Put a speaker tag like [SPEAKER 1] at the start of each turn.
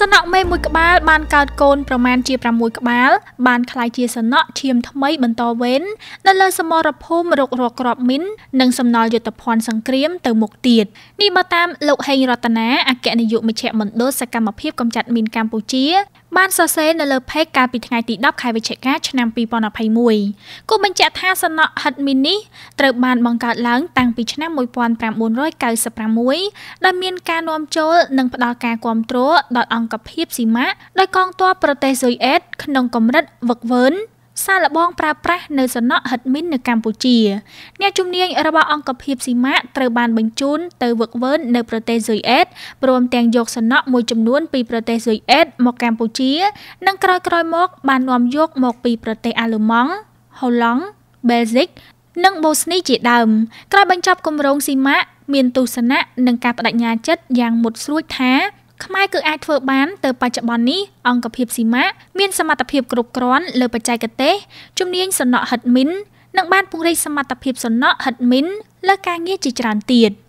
[SPEAKER 1] សនក់មេមួយក្បាលបានកើតកូនប្រមាណជា6ក្បាលបានคล้ายជាសនក់ឈាមថ្មីបន្តវេននៅលើសមរភូមិរករកក្របមីននិងសំណល់យុទ្ធភ័ណ្ឌសង្គ្រាមទៅមុខទៀតនេះបើតាមលោកហេងរតនាអគ្គនាយកមជ្ឈមណ្ឌលសកម្មភាពកម្ចាត់មីនកម្ពុជាបានសរសេរនៅលើ page កាលពីថ្ងៃទី10ខែវិច្ឆិកាឆ្នាំ2021គូបញ្ជាក់ថាសំណក់ Hit Mini ត្រូវបានបង្កើតឡើង តាំងពីឆ្នាំ1996ដែលមានការនាំចូលនិងផ្ដល់ការគ្រប់គ្រងដោយអង្គភាពស៊ីម៉ាដោយកងទ័ពប្រទេសស៊ុយអែតក្នុងកម្រិតវឹកវើសាឡបងប្រើប្រាស់នៅសំណក់ហិតមីននៅកម្ពុជាអ្នកជំនាញរបស់អង្គភាពស៊ីម៉ាក់ត្រូវបានបញ្ជូនទៅវឹកវើនៅប្រទេសស៊ុយអែតព្រមទាំងយកសំណក់មួយចំនួន ពីប្រទេសស៊ុយអែតមកកម្ពុជា និងក្រោយៗមក បាននាំយកមកពីប្រទេសអាល្លឺម៉ង់ហូឡង់បែលហ្សិកនិងបូស្នីជាដើមក្រោយបញ្ចប់គម្រោងស៊ីម៉ាក់មានទស្សនៈនិងការបដិញ្ញាចិត្តយ៉ាងមុតស្រួចថាខ្មែរគឺអាចធ្វើបានទៅបច្ចុប្បន្ននេះអង្គភាពស៊ីម៉ាមានសមត្ថភាពគ្រប់គ្រាន់លើបច្ចេកទេសជំនាញសំណក់ហិតមីននិងបានពង្រីកសមត្ថភាពសំណក់ហិតមីនលើការងារជាច្រើនទៀត។